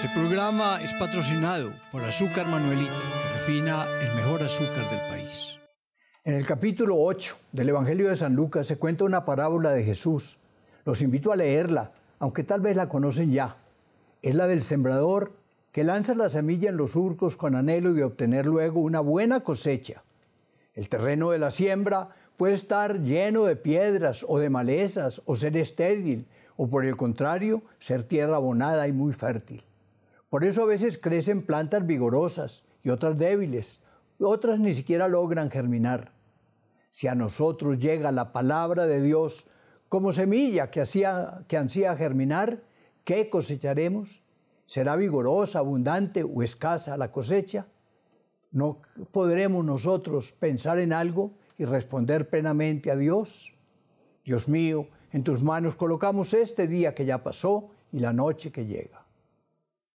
Este programa es patrocinado por Azúcar Manuelita, que refina el mejor azúcar del país. En el capítulo 8 del Evangelio de San Lucas se cuenta una parábola de Jesús. Los invito a leerla, aunque tal vez la conocen ya. Es la del sembrador que lanza la semilla en los surcos con anhelo de obtener luego una buena cosecha. El terreno de la siembra puede estar lleno de piedras o de malezas o ser estéril, o por el contrario, ser tierra abonada y muy fértil. Por eso a veces crecen plantas vigorosas y otras débiles, otras ni siquiera logran germinar. Si a nosotros llega la palabra de Dios como semilla que, hacía, ansía germinar, ¿qué cosecharemos? ¿Será vigorosa, abundante o escasa la cosecha? ¿No podremos nosotros pensar en algo y responder plenamente a Dios? Dios mío, en tus manos colocamos este día que ya pasó y la noche que llega.